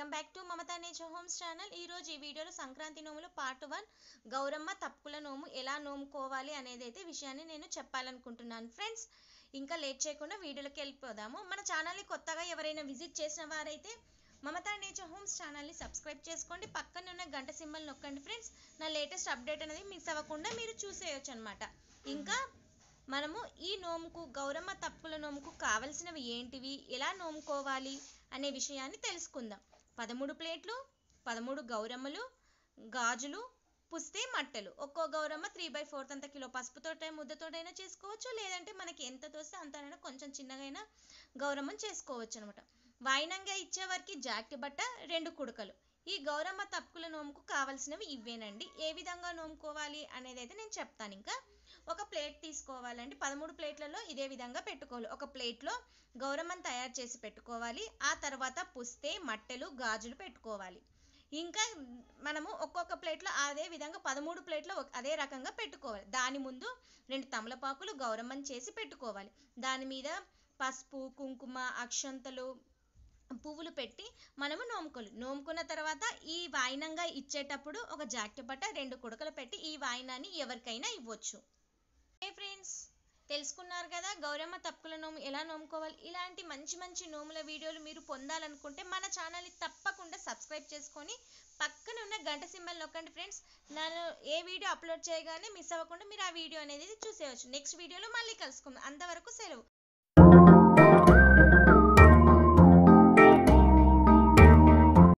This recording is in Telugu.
welcome back to Mamata nature homes channel ఈరోజు ఈ వీడియోలో సంక్రాంతి నోములు పార్ట్ వన్ గౌరమ్మ తప్పుల నోము ఎలా నోముకోవాలి అనేది అయితే విషయాన్ని నేను చెప్పాలనుకుంటున్నాను ఫ్రెండ్స్ ఇంకా లేట్ చేయకుండా వీడియోలోకి వెళ్ళిపోదాము మన ఛానల్ని కొత్తగా ఎవరైనా విజిట్ చేసిన వారైతే మమతా నేచర్ హోమ్స్ ఛానల్ని సబ్స్క్రైబ్ చేసుకోండి పక్కన ఉన్న గంట సింబల్ నొక్కండి ఫ్రెండ్స్ నా లేటెస్ట్ అప్డేట్ అనేది మిస్ అవ్వకుండా మీరు చూసేయచ్చు అనమాట ఇంకా మనము ఈ నోముకు గౌరమ్మ తప్పుల నోముకు కావలసినవి ఏంటివి ఎలా నోముకోవాలి అనే విషయాన్ని తెలుసుకుందాం పదమూడు ప్లేట్లు పదమూడు గౌరమ్మలు గాజులు పుస్తే మట్టలు ఒక్కో గౌరమ్మ త్రీ బై ఫోర్త్ అంత కిలో పసుపుతోట ముద్దతోటైనా చేసుకోవచ్చు లేదంటే మనకి ఎంత తోస్తే అంతనైనా కొంచెం చిన్నగైనా గౌరమ్మను చేసుకోవచ్చు అనమాట వాయినంగా ఇచ్చేవారికి జాకెట్ బట్ట రెండు కుడకలు ఈ గౌరమ్మ తప్పుకుల నోముకు కావలసినవి ఇవేనండి ఏ విధంగా నోముకోవాలి అనేది అయితే నేను చెప్తాను ఇంకా ఒక ప్లేట్ తీసుకోవాలండి పదమూడు ప్లేట్లలో ఇదే విధంగా పెట్టుకోవాలి ఒక ప్లేట్లో గౌరమ్మను తయారు చేసి పెట్టుకోవాలి ఆ తర్వాత పుస్తే మట్టెలు గాజులు పెట్టుకోవాలి ఇంకా మనము ఒక్కొక్క ప్లేట్లో అదే విధంగా పదమూడు ప్లేట్లో అదే రకంగా పెట్టుకోవాలి దాని ముందు రెండు తమలపాకులు గౌరమ్మను చేసి పెట్టుకోవాలి దాని మీద పసుపు కుంకుమ అక్షంతలు పువ్వులు పెట్టి మనము నోముకోవాలి నోముకున్న తర్వాత ఈ వాయినంగా ఇచ్చేటప్పుడు ఒక జాకెట్ రెండు కుడకలు పెట్టి ఈ వాయినాన్ని ఎవరికైనా ఇవ్వచ్చు ఏ ఫ్రెండ్స్ తెలుసుకున్నారు కదా గౌరమ్మ తప్పుల నోము ఎలా నోముకోవాలి ఇలాంటి మంచి మంచి నోముల వీడియోలు మీరు పొందాలనుకుంటే మన ఛానల్ని తప్పకుండా సబ్స్క్రైబ్ చేసుకొని పక్కన ఉన్న గంట సింబల్ నొక్కండి ఫ్రెండ్స్ నన్ను ఏ వీడియో అప్లోడ్ చేయగానే మిస్ అవ్వకుండా మీరు ఆ వీడియో అనేది చూసేయచ్చు నెక్స్ట్ వీడియోలో మళ్ళీ కలుసుకుందాం అంతవరకు సెలవు